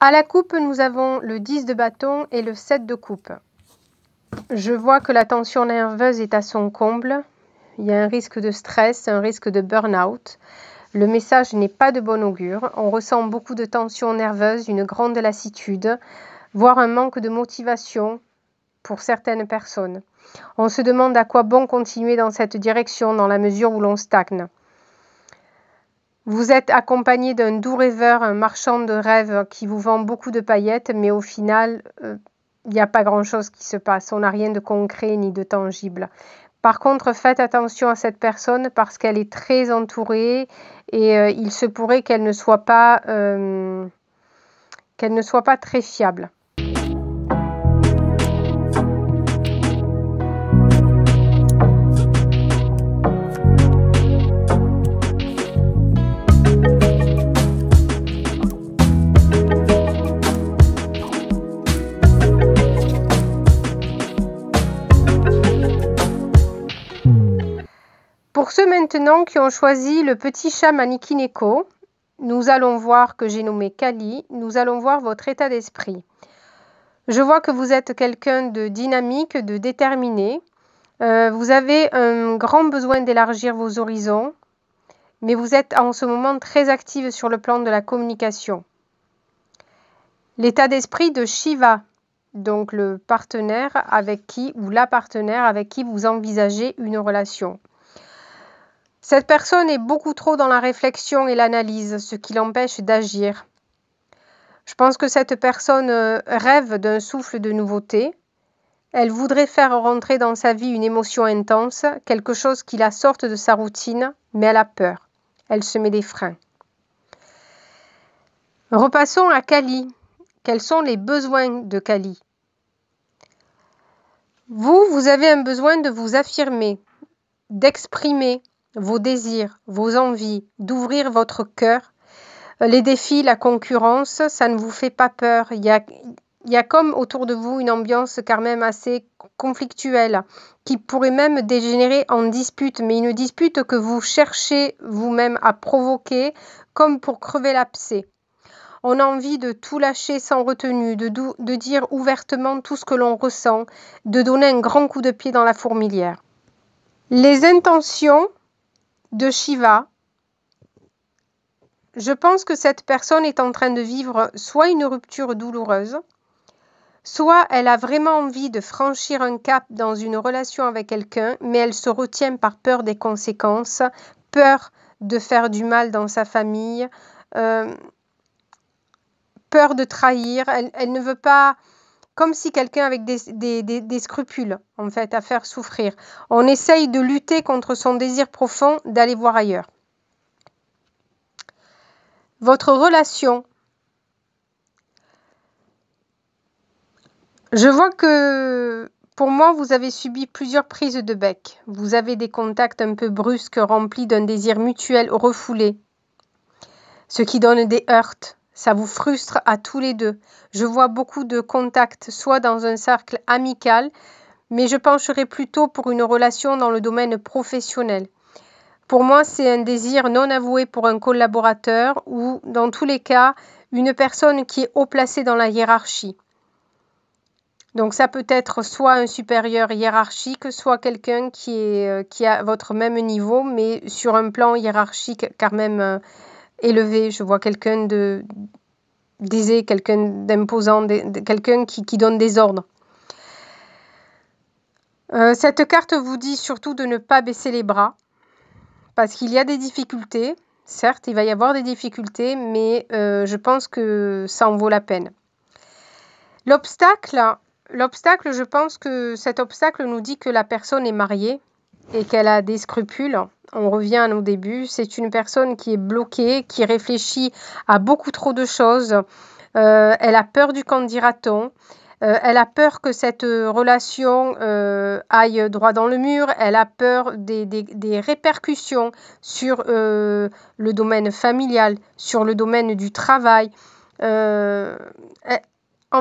À la coupe, nous avons le 10 de bâton et le 7 de coupe. Je vois que la tension nerveuse est à son comble. Il y a un risque de stress, un risque de burn-out. Le message n'est pas de bon augure. On ressent beaucoup de tension nerveuse, une grande lassitude, voire un manque de motivation pour certaines personnes. On se demande à quoi bon continuer dans cette direction dans la mesure où l'on stagne. Vous êtes accompagné d'un doux rêveur, un marchand de rêves qui vous vend beaucoup de paillettes, mais au final, euh, il n'y a pas grand-chose qui se passe. On n'a rien de concret ni de tangible. Par contre, faites attention à cette personne parce qu'elle est très entourée et euh, il se pourrait qu'elle ne soit pas euh, qu'elle ne soit pas très fiable. maintenant qui ont choisi le petit chat Manikineko. Nous allons voir que j'ai nommé Kali. Nous allons voir votre état d'esprit. Je vois que vous êtes quelqu'un de dynamique, de déterminé. Euh, vous avez un grand besoin d'élargir vos horizons, mais vous êtes en ce moment très active sur le plan de la communication. L'état d'esprit de Shiva, donc le partenaire avec qui ou la partenaire avec qui vous envisagez une relation. Cette personne est beaucoup trop dans la réflexion et l'analyse, ce qui l'empêche d'agir. Je pense que cette personne euh, rêve d'un souffle de nouveauté. Elle voudrait faire rentrer dans sa vie une émotion intense, quelque chose qui la sorte de sa routine, mais elle a peur. Elle se met des freins. Repassons à Kali. Quels sont les besoins de Kali Vous, vous avez un besoin de vous affirmer, d'exprimer, vos désirs, vos envies, d'ouvrir votre cœur. Euh, les défis, la concurrence, ça ne vous fait pas peur. Il y a, comme autour de vous une ambiance quand même assez conflictuelle qui pourrait même dégénérer en dispute, mais une dispute que vous cherchez vous-même à provoquer comme pour crever l'abcès. On a envie de tout lâcher sans retenue, de dire ouvertement tout ce que l'on ressent, de donner un grand coup de pied dans la fourmilière. Les intentions de Shiva, je pense que cette personne est en train de vivre soit une rupture douloureuse, soit elle a vraiment envie de franchir un cap dans une relation avec quelqu'un, mais elle se retient par peur des conséquences, peur de faire du mal dans sa famille, euh, peur de trahir, elle ne veut pas comme si quelqu'un avec des, scrupules, en fait, à faire souffrir. On essaye de lutter contre son désir profond d'aller voir ailleurs. Votre relation. Je vois que pour moi, vous avez subi plusieurs prises de bec. Vous avez des contacts un peu brusques remplis d'un désir mutuel refoulé, ce qui donne des heurtes. Ça vous frustre à tous les deux. Je vois beaucoup de contacts, soit dans un cercle amical, mais je pencherai plutôt pour une relation dans le domaine professionnel. Pour moi, c'est un désir non avoué pour un collaborateur ou, dans tous les cas, une personne qui est haut placée dans la hiérarchie. Donc ça peut être soit un supérieur hiérarchique, soit quelqu'un qui est euh, qui a votre même niveau, mais sur un plan hiérarchique car même euh, élevé, je vois quelqu'un de d'aisé, quelqu'un d'imposant, quelqu'un qui, donne des ordres. Euh, cette carte vous dit surtout de ne pas baisser les bras, parce qu'il y a des difficultés. Certes, il va y avoir des difficultés, mais euh, je pense que ça en vaut la peine. L'obstacle, l'obstacle, je pense que cet obstacle nous dit que la personne est mariée, et qu'elle a des scrupules, on revient à nos débuts, c'est une personne qui est bloquée, qui réfléchit à beaucoup trop de choses, euh, elle a peur du qu'en dira-t-on, euh, elle a peur que cette relation euh, aille droit dans le mur, elle a peur des, des, des répercussions sur le domaine familial, sur le domaine du travail. en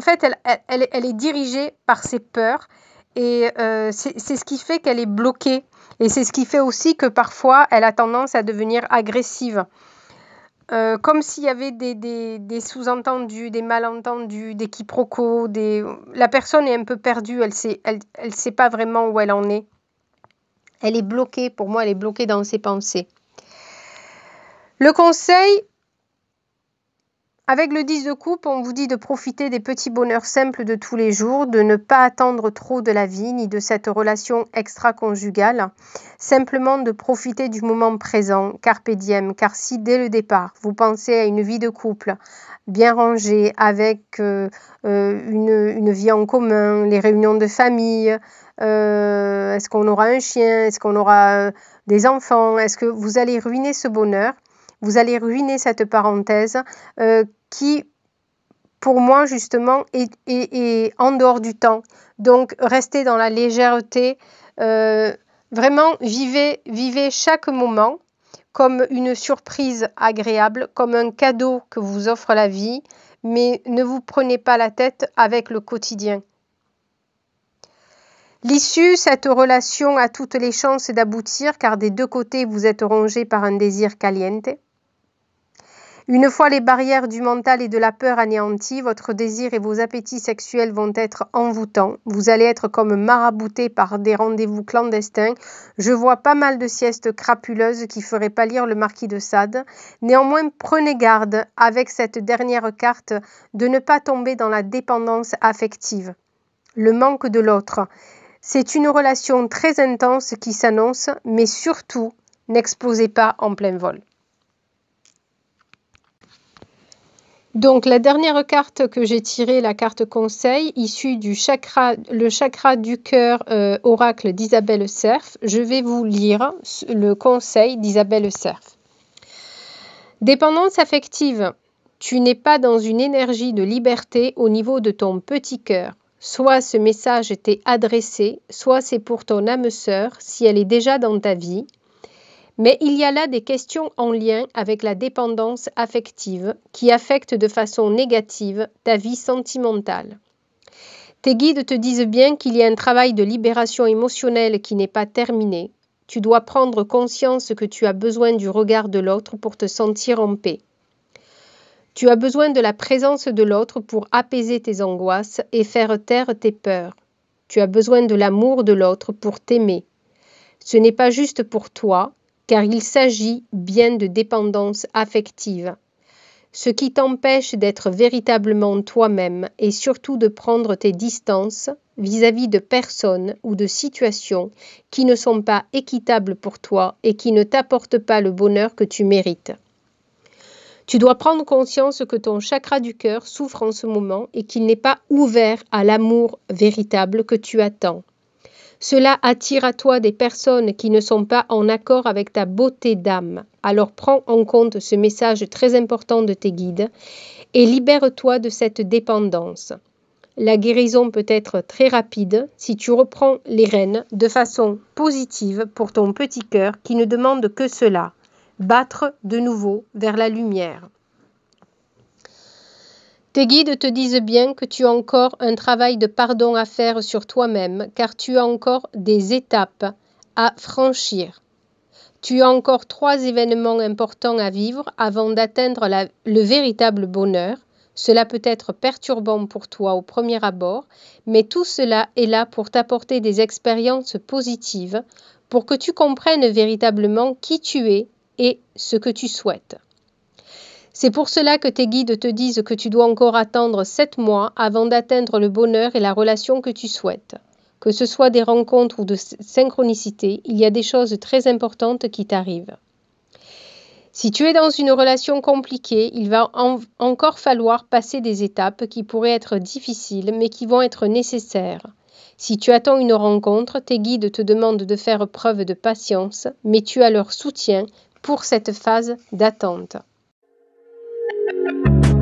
fait, elle, elle, elle, est dirigée par ses peurs et c'est ce qui fait qu'elle est bloquée et c'est ce qui fait aussi que parfois, elle a tendance à devenir agressive. Euh, comme s'il y avait des, sous-entendus, des malentendus, des quiproquos. La personne est un peu perdue, elle ne sait pas vraiment où elle en est. Elle est bloquée, pour moi, elle est bloquée dans ses pensées. Le conseil, avec le 10 de coupe, on vous dit de profiter des petits bonheurs simples de tous les jours, de ne pas attendre trop de la vie ni de cette relation extra-conjugale, simplement de profiter du moment présent, carpe car si dès le départ vous pensez à une vie de couple bien rangée, avec euh, euh, une, vie en commun, les réunions de famille, euh, est-ce qu'on aura un chien, est-ce qu'on aura des enfants, est-ce que vous allez ruiner ce bonheur vous allez ruiner cette parenthèse euh, qui, pour moi, justement, est, en dehors du temps. Donc, restez dans la légèreté. Euh, vraiment, vivez, vivez chaque moment comme une surprise agréable, comme un cadeau que vous offre la vie, mais ne vous prenez pas la tête avec le quotidien. L'issue, cette relation a toutes les chances d'aboutir car des deux côtés vous êtes rongé par un désir caliente. Une fois les barrières du mental et de la peur anéanties, votre désir et vos appétits sexuels vont être envoûtants. Vous allez être comme marabouté par des rendez-vous clandestins. Je vois pas mal de siestes crapuleuses qui feraient pâlir le marquis de Sade. Néanmoins, prenez garde avec cette dernière carte de ne pas tomber dans la dépendance affective. Le manque de l'autre. C'est une relation très intense qui s'annonce, mais surtout, n'explosez pas en plein vol. Donc la dernière carte que j'ai tirée, la carte conseil, issue du chakra, le chakra du cœur euh, oracle d'Isabelle Cerf, je vais vous lire le conseil d'Isabelle Cerf. Dépendance affective. Tu n'es pas dans une énergie de liberté au niveau de ton petit cœur. Soit ce message t'est adressé, soit c'est pour ton âme sœur si elle est déjà dans ta vie, mais il y a là des questions en lien avec la dépendance affective qui affecte de façon négative ta vie sentimentale. Tes guides te disent bien qu'il y a un travail de libération émotionnelle qui n'est pas terminé. Tu dois prendre conscience que tu as besoin du regard de l'autre pour te sentir en paix. Tu as besoin de la présence de l'autre pour apaiser tes angoisses et faire taire tes peurs. Tu as besoin de l'amour de l'autre pour t'aimer. Ce n'est pas juste pour toi, car il s'agit bien de dépendance affective. Ce qui t'empêche d'être véritablement toi-même et surtout de prendre tes distances vis-à-vis de personnes ou de situations qui ne sont pas équitables pour toi et qui ne t'apportent pas le bonheur que tu mérites. Tu dois prendre conscience que ton chakra du cœur souffre en ce moment et qu'il n'est pas ouvert à l'amour véritable que tu attends. Cela attire à toi des personnes qui ne sont pas en accord avec ta beauté d'âme. Alors prends en compte ce message très important de tes guides et libère-toi de cette dépendance. La guérison peut être très rapide si tu reprends les rênes de façon positive pour ton petit cœur qui ne demande que cela, battre de nouveau vers la lumière. Tes guides te disent bien que tu as encore un travail de pardon à faire sur toi-même, car tu as encore des étapes à franchir. Tu as encore trois événements importants à vivre avant d'atteindre le véritable bonheur. Cela peut être perturbant pour toi au premier abord, mais tout cela est là pour t'apporter des expériences positives, pour que tu comprennes véritablement qui tu es et ce que tu souhaites. C'est pour cela que tes guides te disent que tu dois encore attendre sept mois avant d'atteindre le bonheur et la relation que tu souhaites. Que ce soit des rencontres ou de synchronicité, il y a des choses très importantes qui t'arrivent. Si tu es dans une relation compliquée, il va encore falloir passer des étapes qui pourraient être difficiles mais qui vont être nécessaires. Si tu attends une rencontre, tes guides te demandent de faire preuve de patience, mais tu as leur soutien pour cette phase d'attente. thank you